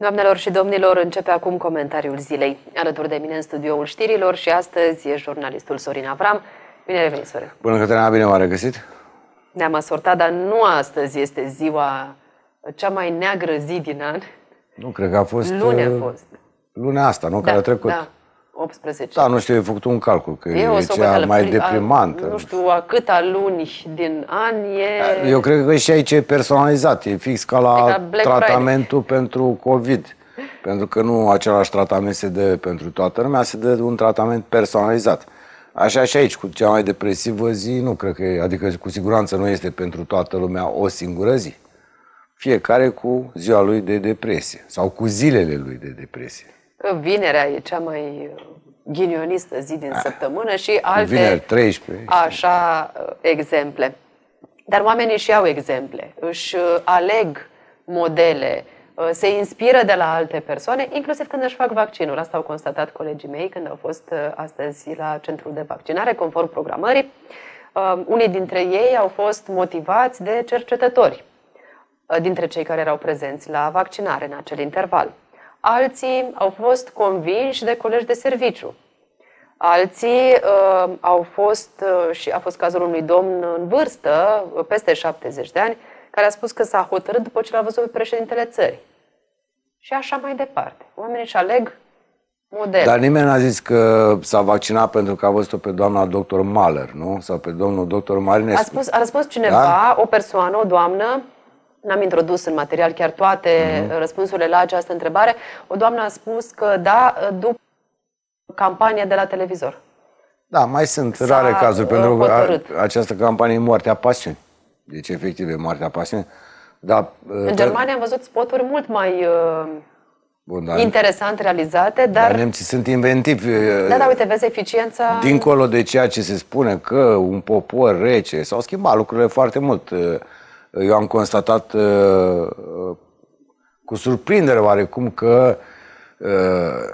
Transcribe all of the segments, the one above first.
Doamnelor și domnilor, începe acum comentariul zilei. Alături de mine în studioul știrilor și astăzi e jurnalistul Sorin Avram. Bine revenit, Sorin! Bună, Cătălina, bine v-am regăsit! Ne-am asortat, dar nu astăzi este ziua cea mai neagră zi din an. Nu, cred că a fost... Luni a uh, fost. Luna asta, nu? Da, care a trecut. Da, 18. Da, nu știu, eu făcut un calcul, că e, e cea mai a, deprimantă. A, nu știu, a câta luni din an e... Eu cred că și aici e personalizat, e fix ca la Black tratamentul Friday. pentru COVID. Pentru că nu același tratament se dă pentru toată lumea, se dă un tratament personalizat. Așa și aici, cu cea mai depresivă zi, nu cred că, adică cu siguranță nu este pentru toată lumea o singură zi. Fiecare cu ziua lui de depresie sau cu zilele lui de depresie. Vinerea e cea mai uh, ghinionistă zi din A. Ah, săptămână și alte vineri, 13. așa uh, exemple. Dar oamenii și au exemple, își uh, aleg modele, se inspiră de la alte persoane, inclusiv când își fac vaccinul. Asta au constatat colegii mei când au fost astăzi la centrul de vaccinare, conform programării. Unii dintre ei au fost motivați de cercetători dintre cei care erau prezenți la vaccinare în acel interval. Alții au fost convinși de colegi de serviciu. Alții uh, au fost, uh, și a fost cazul unui domn în vârstă, uh, peste 70 de ani, care a spus că s-a hotărât după ce l-a văzut pe președintele țării. Și așa mai departe. Oamenii își aleg model. Dar nimeni n-a zis că s-a vaccinat pentru că a văzut-o pe doamna doctor Maler, nu? Sau pe domnul doctor Marinescu. A, spus, a răspuns cineva, da? o persoană, o doamnă, n-am introdus în material chiar toate mhm. răspunsurile la această întrebare, o doamnă a spus că da, după campania de la televizor. Da, mai sunt rare cazuri, uh, pentru că această campanie e moartea pasiunii. Deci, efectiv, e moartea pasiunii. Da, în Germania am văzut spoturi mult mai uh, Bun, dar, interesant realizate, dar... dar... nemții sunt inventivi. Da, da, uite, vezi eficiența... Dincolo de ceea ce se spune că un popor rece, s-au schimbat lucrurile foarte mult. Eu am constatat uh, cu surprindere oarecum că uh,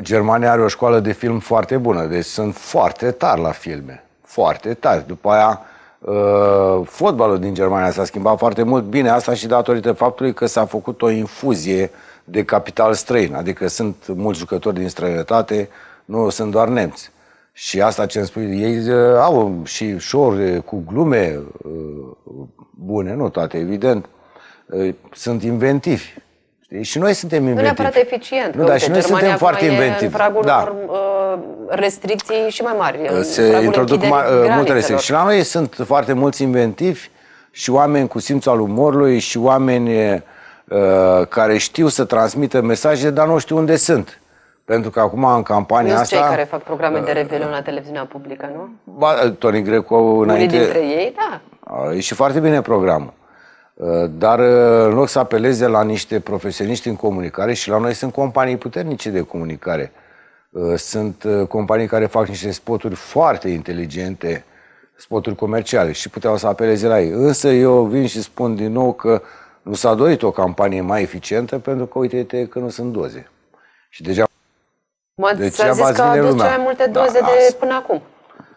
Germania are o școală de film foarte bună, deci sunt foarte tari la filme, foarte tari. După aia, uh, fotbalul din Germania s-a schimbat foarte mult, bine, asta și datorită faptului că s-a făcut o infuzie de capital străin, adică sunt mulți jucători din străinătate, nu sunt doar nemți. Și asta ce îmi spui, ei uh, au și șori uh, cu glume uh, bune, nu toate, evident. Sunt inventivi. Știi? Și noi suntem inventivi. Nu neapărat eficient. Nu, dar și noi suntem foarte inventivi. În pragul da. restricții și mai mari. Se introduc ma- multe restricții. Și la noi sunt foarte mulți inventivi și oameni cu simțul al umorului și oameni uh, care știu să transmită mesaje, dar nu știu unde sunt. Pentru că acum, în campania nu asta... cei care fac programe de da. revelion la televiziunea publică, nu? Ba, Toni Greco, înainte... Unii dintre ei, da. E și foarte bine programul. Ă, dar ă, în loc să apeleze la niște profesioniști în comunicare și la noi sunt companii puternice de comunicare. Ă, sunt companii care fac niște spoturi foarte inteligente, spoturi comerciale și puteau să apeleze la ei. Însă eu vin și spun din nou că nu s-a dorit o campanie mai eficientă pentru că, uite, că nu sunt doze. Și deja Mă, ce deci ți-a zis că aduce lumea. mai multe da, doze da, de azi. până acum.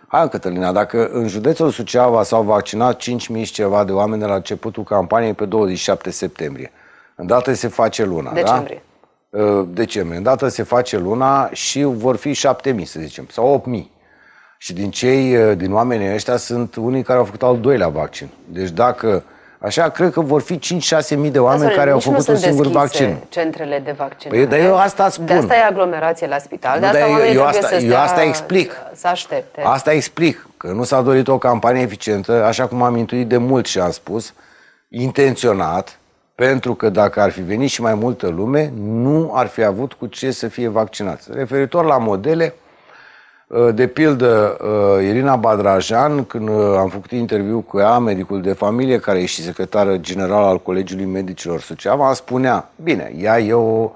Hai, Cătălina, dacă în județul Suceava s-au vaccinat 5.000 și ceva de oameni de la începutul campaniei pe 27 septembrie, în dată se face luna, Decembrie. da? Decembrie. Uh, în dată se face luna și vor fi 7.000, să zicem, sau 8.000. Și din cei, uh, din oamenii ăștia, sunt unii care au făcut al doilea vaccin. Deci dacă Așa, cred că vor fi 5-6 mii de oameni care au făcut un singur vaccin. centrele de vaccinare. Păi, dar eu asta spun. De asta e aglomerație la spital. De da, asta eu, eu, asta, să eu asta explic. Să aștepte. Asta explic. Că nu s-a dorit o campanie eficientă, așa cum am intuit de mult și am spus, intenționat, pentru că dacă ar fi venit și mai multă lume, nu ar fi avut cu ce să fie vaccinați. Referitor la modele, Uh, de pildă, uh, Irina Badrajan, când uh, am făcut interviu cu ea, medicul de familie, care e și secretară general al Colegiului Medicilor Suceava, spunea, bine, ea e o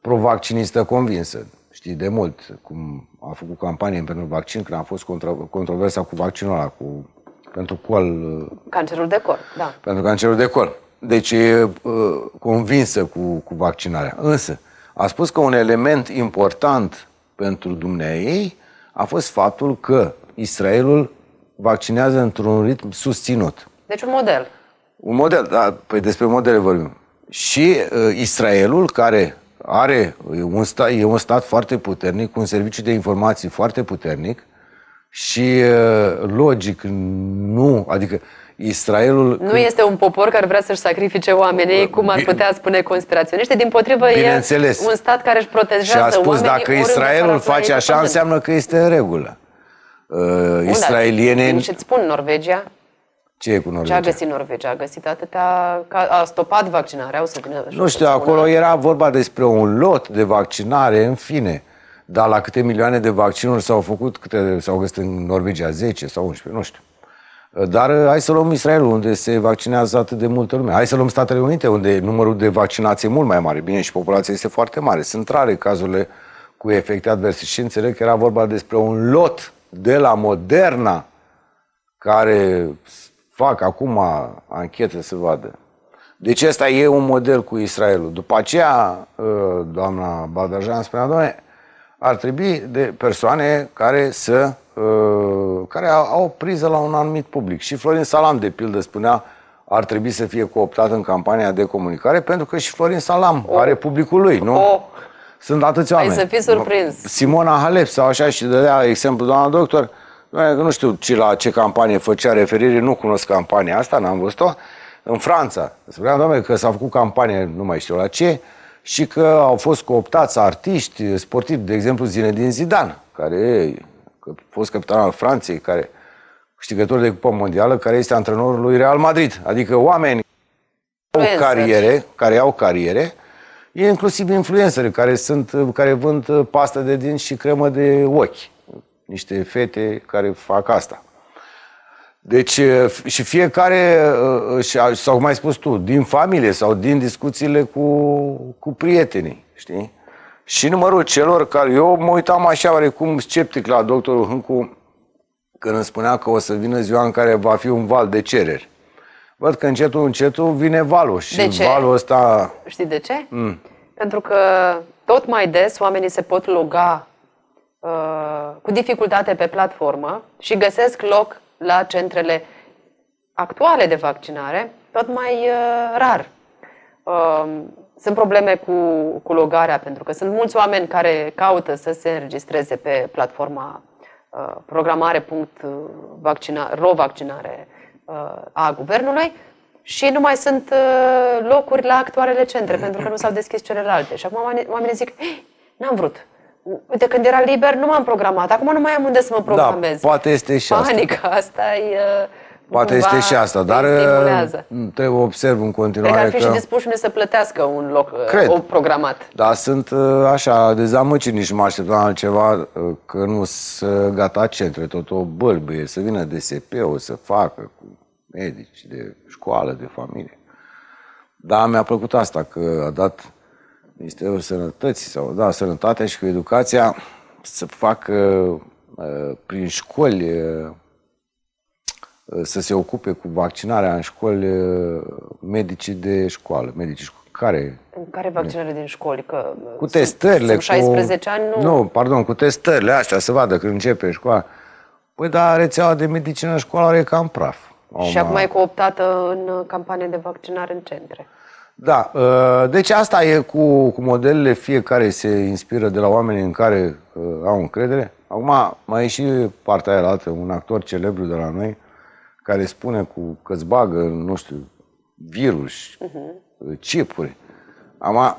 provaccinistă convinsă. Știi de mult cum a făcut campanie pentru vaccin, când a fost contro- controversa cu vaccinul ăla, cu, pentru col... Cancerul de col, da. Pentru cancerul de col. Deci e uh, convinsă cu, cu vaccinarea. Însă, a spus că un element important pentru dumneai a fost faptul că Israelul vaccinează într-un ritm susținut. Deci un model. Un model, da, păi despre modele vorbim. Și uh, Israelul, care are un, sta, e un stat foarte puternic, cu un serviciu de informații foarte puternic și uh, logic nu, adică uh, Israelul... Nu când... este un popor care vrea să-și sacrifice oamenii, cum ar putea spune conspiraționiștii. Din potrivă, e un stat care își protejează oamenii. Și a spus, dacă Israelul face așa, pământ. înseamnă că este în regulă. Uh, Bun, israeliene... Și spun Norvegia? Ce e cu Norvegia? Ce a găsit Norvegia? A găsit atâtea... A stopat vaccinarea, o să vină... Nu știu, acolo era vorba despre un lot de vaccinare, în fine. Dar la câte milioane de vaccinuri s-au făcut, câte s-au găsit în Norvegia? 10 sau 11, nu știu. Dar uh, hai să luăm Israelul, unde se vaccinează atât de multă lume. Hai să luăm Statele Unite, unde numărul de vaccinație e mult mai mare. Bine, și populația este foarte mare. Sunt rare cazurile cu efecte adverse. Și înțeleg că era vorba despre un lot de la Moderna care fac acum anchetă să vadă. Deci ăsta e un model cu Israelul. După aceea, uh, doamna Badajan spunea, doamne, ar trebui de persoane care să Uh, care au o priză la un anumit public. Și Florin Salam, de pildă, spunea ar trebui să fie cooptat în campania de comunicare, pentru că și Florin Salam oh. are publicul lui, nu? Oh. Sunt atâți oameni. Ai să fii surprins. Simona Halep sau așa și dădea exemplu doamna doctor, nu știu ce, la ce campanie făcea referire, nu cunosc campania asta, n-am văzut-o, în Franța. Spuneam, doamne, că s-a făcut campanie, nu mai știu la ce, și că au fost cooptați artiști, sportivi, de exemplu Zinedine Zidane, care fost capitan al Franței, care câștigător de Cupa Mondială, care este antrenorul lui Real Madrid. Adică oameni au cariere, care au cariere, e inclusiv influențări care, sunt, care vând pastă de dinți și cremă de ochi. Niște fete care fac asta. Deci și fiecare, sau cum ai spus tu, din familie sau din discuțiile cu, cu prietenii, știi? Și numărul celor care... Eu mă uitam așa oarecum sceptic la doctorul Hâncu când îmi spunea că o să vină ziua în care va fi un val de cereri. Văd că încetul, încetul vine valul și de ce? valul ăsta... Știi de ce? Mm. Pentru că tot mai des oamenii se pot loga uh, cu dificultate pe platformă și găsesc loc la centrele actuale de vaccinare tot mai uh, rar. Uh, sunt probleme cu, cu logarea, pentru că sunt mulți oameni care caută să se înregistreze pe platforma uh, programare.rovaccinare uh, uh, a guvernului și nu mai sunt uh, locuri la actualele centre, pentru că nu s-au deschis celelalte. Și acum oamenii zic, hey, n-am vrut. Uite, când era liber, nu m-am programat. Acum nu mai am unde să mă da, programez. Da, poate este și asta. Panica asta e... Uh, Poate este și asta, dar uh, te mm, observ în continuare Cred că ar fi că... și dispuși să plătească un loc uh, Cred. O programat. Da, sunt uh, așa dezamăcit, nici mă așteptam altceva, că nu să gata centre, tot o bălbâie, să vină DSP-ul să facă cu medici, de școală, de familie. Dar mi-a plăcut asta, că a dat Ministerul Sănătății, sau da, Sănătatea și cu Educația, să facă prin școli Uh, să se ocupe cu vaccinarea în școli uh, medicii de școală, medicii școli. Care? Care vaccinare din școli? Că cu testările. Cu 16 cu, ani nu... Nu, pardon, cu testările astea, să vadă când începe școala. Păi da, rețeaua de medicină în școală are cam praf. Om, și acum e cooptată în uh, campanie de vaccinare în centre. Da, deci asta e cu, cu modelele, fiecare se inspiră de la oamenii în care au încredere. Acum mai e și partea aia altă, un actor celebru de la noi, care spune cu că îți bagă, nu știu, virus, uh-huh. Mhm. cipuri. Am,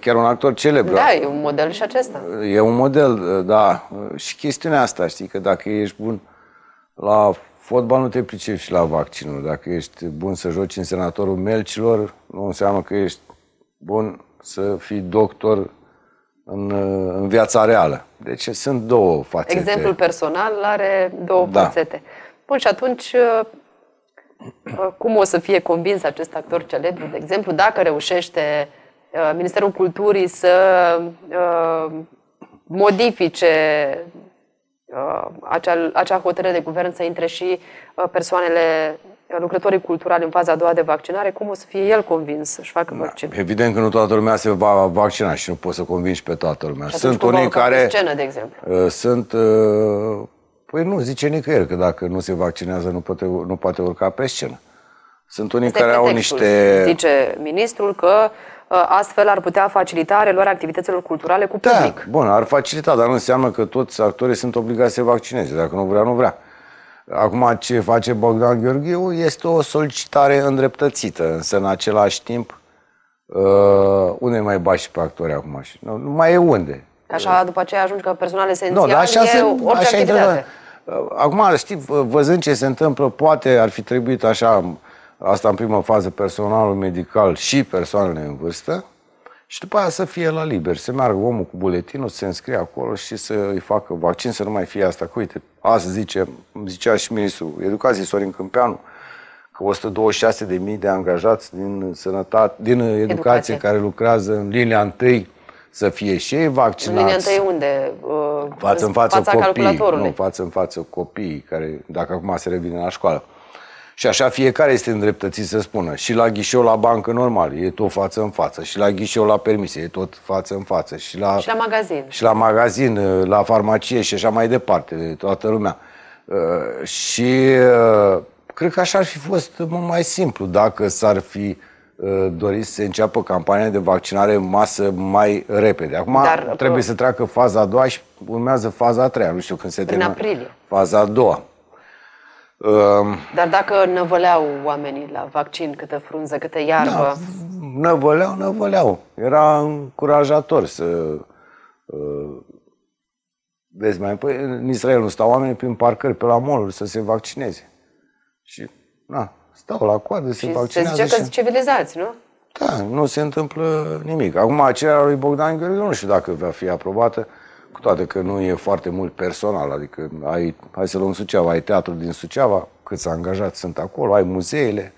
chiar un actor celebru. Da, e un model și acesta. E un model, da. Și chestiunea asta, știi, că dacă ești bun la fotbal, nu te pricepi și la vaccinul. Dacă ești bun să joci în senatorul melcilor, nu înseamnă că ești bun să fii doctor în, în viața reală. Deci sunt două fațete. Exemplul personal are două da. fațete. Bun, și atunci, uh, uh, cum o să fie convins acest actor celebru, de exemplu, dacă reușește uh, Ministerul Culturii să modifice acea, acea hotărâre de guvern să intre și persoanele lucrătorii culturali în faza a doua de vaccinare, cum o să fie el convins să-și facă vaccin? Da, evident că nu toată lumea se va vaccina și nu poți să convingi pe toată lumea. Sunt unii care. Scenă, de exemplu. Sunt uh, Păi nu, zice nicăieri că dacă nu se vaccinează nu poate, nu poate urca pe scenă. Sunt unii este care au niște... Zice ministrul că ă, astfel ar putea facilita reluarea activităților culturale cu da, public. Da, bun, ar facilita, dar nu înseamnă că toți actorii sunt obligați să se vaccineze. Dacă nu vrea, nu vrea. Acum, ce face Bogdan Gheorghiu este o solicitare îndreptățită, însă în același timp, uh, unde mai bași pe actori acum? Nu, nu mai e unde. Așa, după aceea ajungi că personal esențial no, da, așa e se, orice așa activitate. Intră, Uh, acum, știi, văzând ce se întâmplă, poate ar fi trebuit așa, asta în primă fază, personalul medical și persoanele în vârstă, și după aia să fie la liber, să meargă omul cu buletinul, să se înscrie acolo și să îi facă vaccin, să nu mai fie asta. Că uite, azi zice, zicea și ministrul educației Sorin Câmpeanu, că 126.000 de mii de angajați din sănătate, din educație, educație, care lucrează în linia întâi să fie și ei vaccinați. În linia întâi unde? Uh, față în față fața copii, nu, față în față copiii care, dacă acum se revine la școală. Și așa fiecare este îndreptățit să spună. Și la ghișeu la bancă normal, e tot față în față. Și la ghișeu la permise, e tot față în față. Și la, și la magazin. Și la magazin, la farmacie și așa mai departe, de toată lumea. Uh, și uh, cred că așa ar fi fost mult mai simplu dacă s-ar fi uh, Uh, doriți să înceapă campania de vaccinare în masă mai repede. Acum Dar, uh, trebuie să treacă faza a doua și urmează faza a treia. Nu știu când se termină aprilie. faza a doua. Um, Dar dacă năvăleau oamenii la vaccin câtă frunză, câtă iarbă... Da, năvăleau, năvăleau. Era încurajator să... Uh, vezi, mai păi, în Israel nu stau oamenii prin parcări, pe la mall să se vaccineze. Și, na, stau la coadă, se vaccinează. Se zice că sunt civilizați, nu? Da, nu se întâmplă nimic. Acum, aceea lui Bogdan Gheorghe nu știu dacă va fi aprobată, cu toate că nu e foarte mult personal, adică ai, hai să luăm Suceava, ai teatru din Suceava, câți angajați sunt acolo, ai muzeele,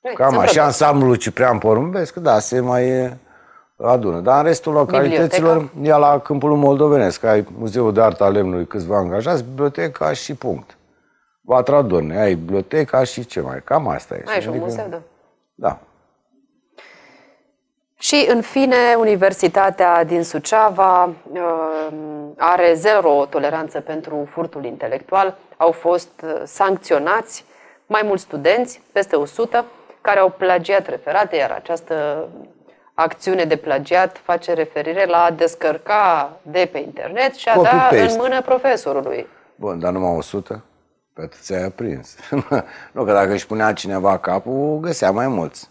Noi, păi, cam așa, ansamblu Ciprian Porumbesc, da, se mai adună. Dar în restul localităților, biblioteca? ea la Câmpul Moldovenesc, ai Muzeul de Artă a Lemnului, câțiva angajați, biblioteca și punct. Atradone, ai biblioteca și ce mai. Cam asta e. Ai și adică... muzeu, da. Da. Și, în fine, Universitatea din Suceava uh, are zero toleranță pentru furtul intelectual. Au fost uh, sancționați mai mulți studenți, peste 100, care au plagiat referate, iar această acțiune de plagiat face referire la a descărca de pe internet și a Copy da paste. în mână profesorului. Bun, dar numai 100? Pe atât ți-ai aprins. nu, că dacă își punea cineva capul, găsea mai mulți.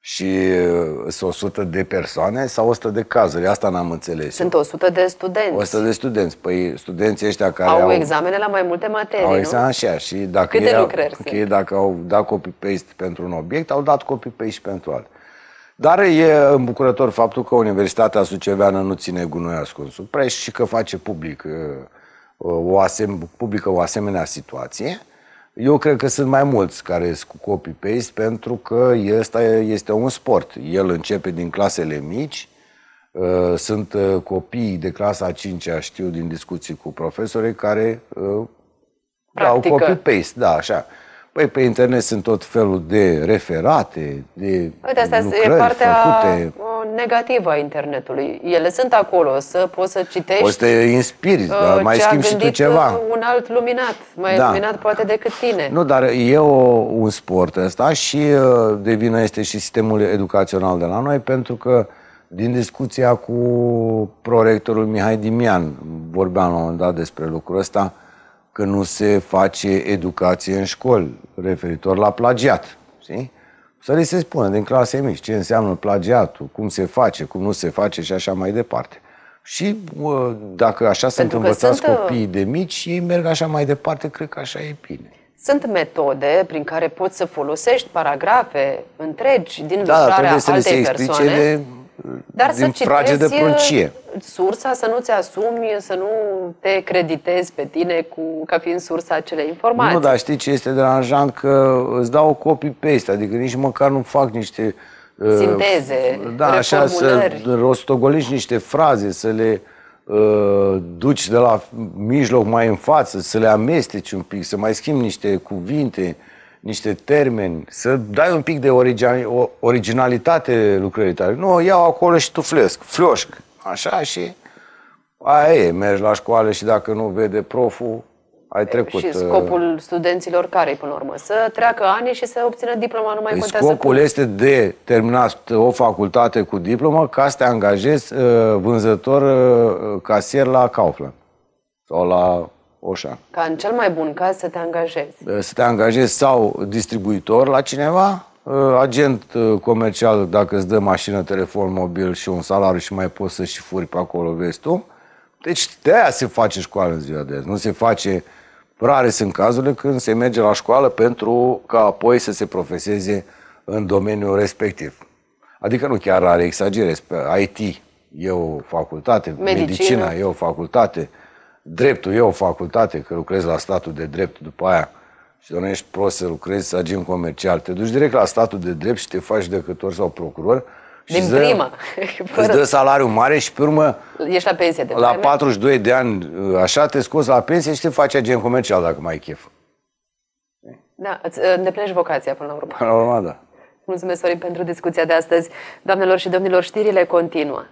Și uh, sunt 100 de persoane sau 100 de cazuri? Asta n-am înțeles. Sunt 100 de studenți. 100 de studenți. Păi studenții ăștia care au... Au examene la mai multe materii, Au examen așa. Și dacă Câte ei, lucrări ei, dacă au dat copy-paste pentru un obiect, au dat copy-paste pentru alt. Dar e îmbucurător faptul că Universitatea Suceveană nu ține gunoi ascuns sub preș și că face public uh, o asem- publică o asemenea situație, eu cred că sunt mai mulți care sunt cu copy-paste pentru că ăsta este un sport. El începe din clasele mici, uh, sunt uh, copii de clasa 5 știu din discuții cu profesorii, care uh, Practică. dau copy-paste, da, așa. Păi pe internet sunt tot felul de referate, de Uite, asta lucrări e partea făcute. A negativă a internetului. Ele sunt acolo, să poți să citești. Poți să te inspiri, uh, mai schimbi și tu ceva. Uh, un alt luminat, mai da. luminat poate decât tine. Nu, dar e o, un sport ăsta și uh, de vină este și sistemul educațional de la noi, pentru că din discuția cu prorectorul Mihai Dimian, vorbeam la un moment dat despre lucrul ăsta, că nu se face educație în școli referitor la plagiat. Știi? Să le se spună din clase mici ce înseamnă plagiatul, cum se face, cum nu se face și așa mai departe. Și dacă așa sunt învățați sunt... Uh, copiii de mici, ei merg așa mai departe, cred că așa e bine. Sunt metode prin care poți să folosești paragrafe întregi din da, lucrarea altei persoane. Da, trebuie să le se explice dar din să de uh, pruncie. sursa, să nu-ți asumi, să nu te creditezi pe tine cu, ca fiind sursa acelei informații. Nu, dar știi ce este deranjant? Că îți dau o copy-paste, adică nici măcar nu fac niște... Uh, Sinteze, uh, Da, așa, să rostogolești niște fraze, să le uh, duci de la mijloc mai în față, să le amesteci un pic, să mai schimbi niște cuvinte. Uh, niște termeni, să dai un pic de originalitate lucrării tale. Nu, iau acolo și tuflesc, floșc, așa și aia e, mergi la școală și dacă nu vede proful, ai păi trecut. Și uh, scopul studenților care e până la urmă? Să treacă ani și să obțină diploma, nu mai păi contează. Scopul este de terminat o facultate cu diplomă ca să te angajezi uh, vânzător uh, casier la Kaufland sau la Oșa. Ca în cel mai bun caz să te angajezi. Să te angajezi sau distribuitor la cineva, agent comercial dacă îți dă mașină, telefon mobil și un salariu și mai poți să și furi pe acolo, vezi tu. Deci de aia se face școală în ziua de azi. Nu se face... Rare sunt cazurile când se merge la școală pentru ca apoi să se profeseze în domeniul respectiv. Adică nu chiar rare, exagerez. IT e o facultate, medicina, medicina e o facultate, dreptul eu o facultate, că lucrezi la statul de drept după aia și doamne, ești prost să lucrezi, să agim comercial. Te duci direct la statul de drept și te faci decător sau procuror. Și Din dă, prima. Îți dă salariu mare și pe urmă... Ești la pensie de La vreme? 42 de ani, ă, așa, te scoți la pensie și te faci agent comercial dacă mai ai chef. Da, îți ă, îndeplinești vocația până la urmă. Până la urmă, da. Mulțumesc, Sorin, pentru discuția de astăzi. Doamnelor și domnilor, știrile continuă.